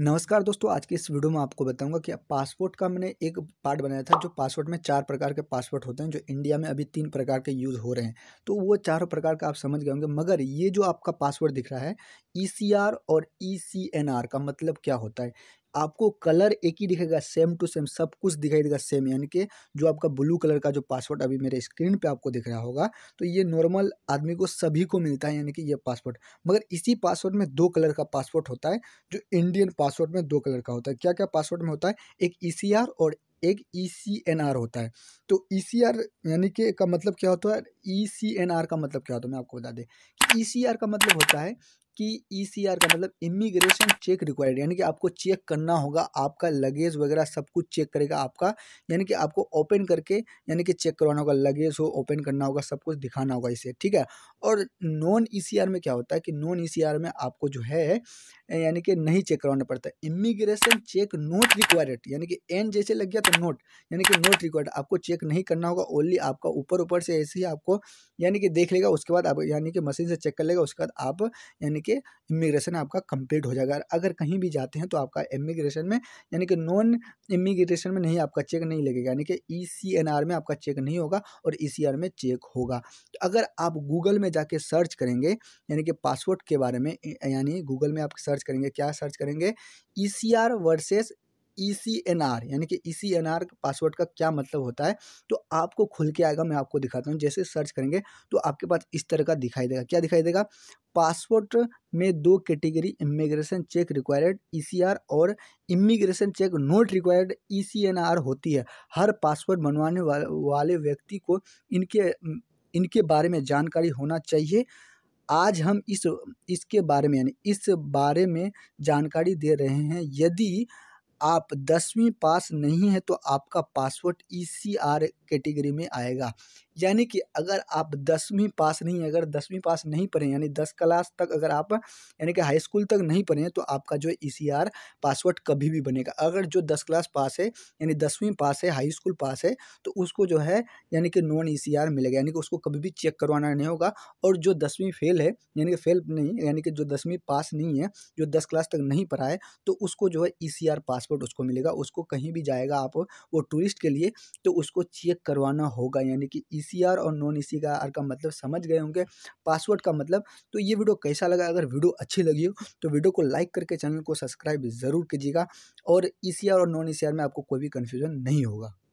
नमस्कार दोस्तों आज के इस वीडियो में आपको बताऊंगा कि पासपोर्ट का मैंने एक पार्ट बनाया था जो पासपोर्ट में चार प्रकार के पासपोर्ट होते हैं जो इंडिया में अभी तीन प्रकार के यूज़ हो रहे हैं तो वो चारों प्रकार का आप समझ गए होंगे मगर ये जो आपका पासपोर्ट दिख रहा है ई e और ई e का मतलब क्या होता है आपको कलर एक ही दिखेगा सेम टू सेम सब कुछ दिखाई देगा सेम यानी कि जो आपका ब्लू कलर का जो पासवर्ड अभी मेरे स्क्रीन पे आपको दिख रहा होगा तो ये नॉर्मल आदमी को सभी को मिलता है यानी कि ये पासवर्ड मगर इसी पासवर्ड में दो कलर का पासवर्ड होता है जो इंडियन पासवर्ड में दो कलर का होता है क्या क्या पासवर्ड में होता है एक ई e और एक ई e होता है तो ई e यानी कि का मतलब क्या होता है ई का मतलब क्या होता है मैं आपको बता दें ई का मतलब होता है कि ईसीआर e का मतलब इमिग्रेशन चेक रिक्वायर्ड यानी कि आपको चेक करना होगा आपका लगेज वगैरह सब कुछ चेक करेगा आपका यानी कि आपको ओपन करके यानी कि चेक करवाना होगा लगेज हो ओपन करना होगा सब कुछ दिखाना होगा इसे ठीक है और नॉन ई e में क्या होता है कि नॉन ई e में आपको जो है यानी कि नहीं चेक करवाना पड़ता इमिग्रेशन चेक नोट रिक्वायर्ड यानी कि एन जैसे लग गया तो नोट यानी कि नोट रिक्वायर्ड आपको चेक नहीं करना होगा ओनली आपका ऊपर ऊपर से ऐसे ही आपको यानी कि देख लेगा उसके बाद आप यानी कि मशीन से चेक कर लेगा उसके बाद आप यानी के इमिग्रेशन आपका कंप्लीट हो जाएगा अगर कहीं भी जाते हैं तो आपका इमिग्रेशन में यानी कि नॉन इमिग्रेशन में नहीं आपका चेक नहीं लगेगा यानी कि ई e में आपका चेक नहीं होगा और ई e में चेक होगा तो अगर आप गूगल में जाके सर्च करेंगे यानी कि पासवर्ड के बारे में यानी गूगल में आप सर्च करेंगे क्या सर्च करेंगे E versus E C N R यानी कि E C N R password का क्या मतलब होता है तो आपको खुल के आएगा मैं आपको दिखाता हूँ जैसे सर्च करेंगे तो आपके पास इस तरह का दिखाई देगा क्या दिखाई देगा पासपोर्ट में दो category immigration check required ECR और immigration check not required ECNR होती है हर पासपोर्ट बनवाने वाले व्यक्ति को इनके इनके बारे में जानकारी होना चाहिए आज हम इस इसके बारे में यानी इस बारे में जानकारी दे रहे हैं यदि आप दसवीं पास नहीं है तो आपका passport E e C R category में आएगा यानी कि अगर आप दसवीं पास नहीं अगर दसवीं पास नहीं पढ़ें यानी दस क्लास तक अगर आप यानी कि हाई स्कूल तक नहीं पढ़ें तो आपका जो है ई पासवर्ड कभी भी बनेगा अगर जो दस क्लास पास है यानी दसवीं पास है हाई स्कूल पास है तो उसको जो है यानी कि नॉन ई मिलेगा यानी कि उसको कभी भी चेक करवाना नहीं होगा और जो दसवीं फेल है यानी कि फेल नहीं यानी कि जो दसवीं पास नहीं है जो दस क्लास तक नहीं पढ़ा है तो उसको जो है ई पासवर्ड उसको मिलेगा उसको कहीं भी जाएगा आप वो टूरिस्ट के लिए तो उसको चेक करवाना होगा यानी कि ई सी आर और नॉन ई सी का आर का मतलब समझ गए होंगे पासवर्ड का मतलब तो ये वीडियो कैसा लगा अगर वीडियो अच्छी लगी हो तो वीडियो को लाइक करके चैनल को सब्सक्राइब ज़रूर कीजिएगा और ई सी आर और नॉन ई सी आर में आपको कोई भी कन्फ्यूज़न नहीं होगा